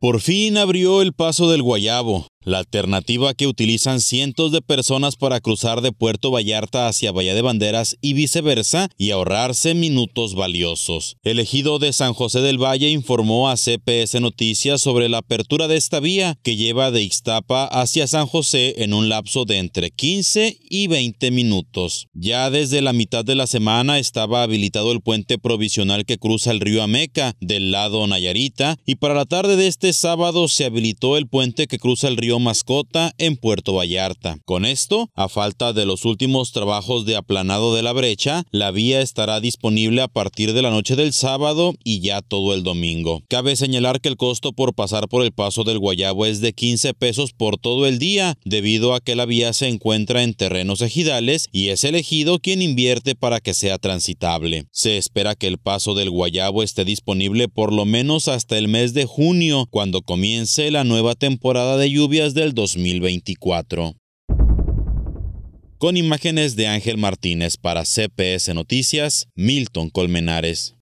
Por fin abrió el paso del guayabo, la alternativa que utilizan cientos de personas para cruzar de Puerto Vallarta hacia Bahía de Banderas y viceversa y ahorrarse minutos valiosos. El ejido de San José del Valle informó a CPS Noticias sobre la apertura de esta vía que lleva de Ixtapa hacia San José en un lapso de entre 15 y 20 minutos. Ya desde la mitad de la semana estaba habilitado el puente provisional que cruza el río Ameca del lado Nayarita y para la tarde de este sábado se habilitó el puente que cruza el río mascota en Puerto Vallarta. Con esto, a falta de los últimos trabajos de aplanado de la brecha, la vía estará disponible a partir de la noche del sábado y ya todo el domingo. Cabe señalar que el costo por pasar por el paso del Guayabo es de 15 pesos por todo el día, debido a que la vía se encuentra en terrenos ejidales y es elegido quien invierte para que sea transitable. Se espera que el paso del Guayabo esté disponible por lo menos hasta el mes de junio, cuando comience la nueva temporada de lluvia del 2024. Con imágenes de Ángel Martínez para CPS Noticias, Milton Colmenares.